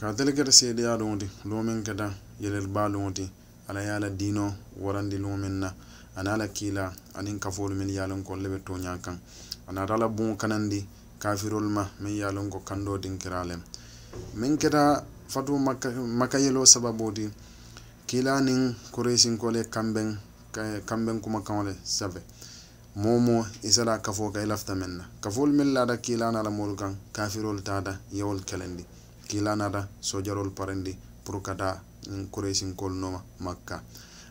ka delegate seedeya lowoti lomin keta yelel ba lowoti ala ye ala dino warandi lomin na ana ala kila anin kafolu min yalon ko lebe toña kan anata ala bon kanandi kafirol ma min yalon ko kando din kiralem min keta fatu makayelo maka sababoti kila nin koresinkole kamben kamben kuma kamale sabe momo isala kafo ka ilafta men na kafol min lada kilana la molu kan kafirol tada yawol kelendi kilanata sojarol parendi pour kata kuresinkol noma makka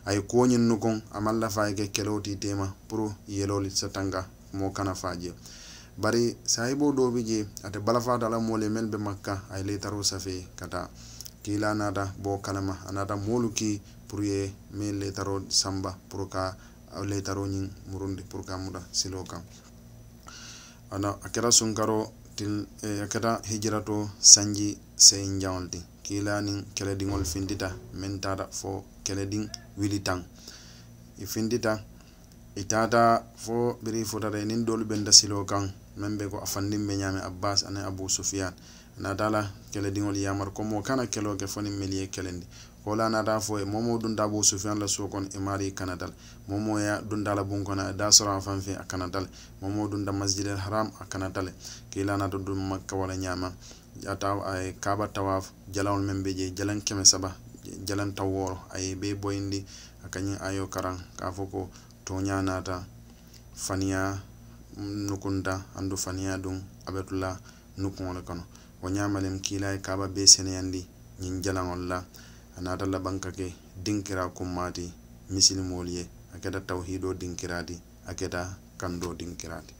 ay koñinnu kon amalla fayeke kelewoti tema pour yelol satanga mo kana faje bari sahibo doɓi je ate balafatala mole men be makka ay letaro safe kata kila nata bo kalama anata molu ki pour ye me letaro samba pour ka letaroñin murundi pour ka muɗa silo kan ana a kera sunkaro til e kata sanji sey njawol ti kiilanin kelediŋol findita men tata fo keledin wili taŋ i tata fo biri futata inin doolu benta siloo kaŋ men be ko a fandinɓe ñaami abbas abu abou soufiane natala kelediŋol yamar komo kana kelo ke foni meli ye kelendi kola nata fo ye momo dunda abou soufiane la suo kono imari kana dal momo ya dunda la bun kono da soro a fanfin a kana dal momo dunda masjidel haram a kana dale kila nata dun makka wala ñama ata aye kaba tawaf jalawol men be je jalan keme saba jalan taw woro aye be boyindi a kañin ayo karan ka fo ko toña nata faniya nukunta andu faniya dun abetula nukuŋolu kono wo ñamalim kiilaye kaaba bee seneyandi ñiŋ jalaŋol la anaata labaŋ ka ke dinkira kummaati misilimoolu ye a keta tawhiido dinkiraati a keta kandoo dinkiraati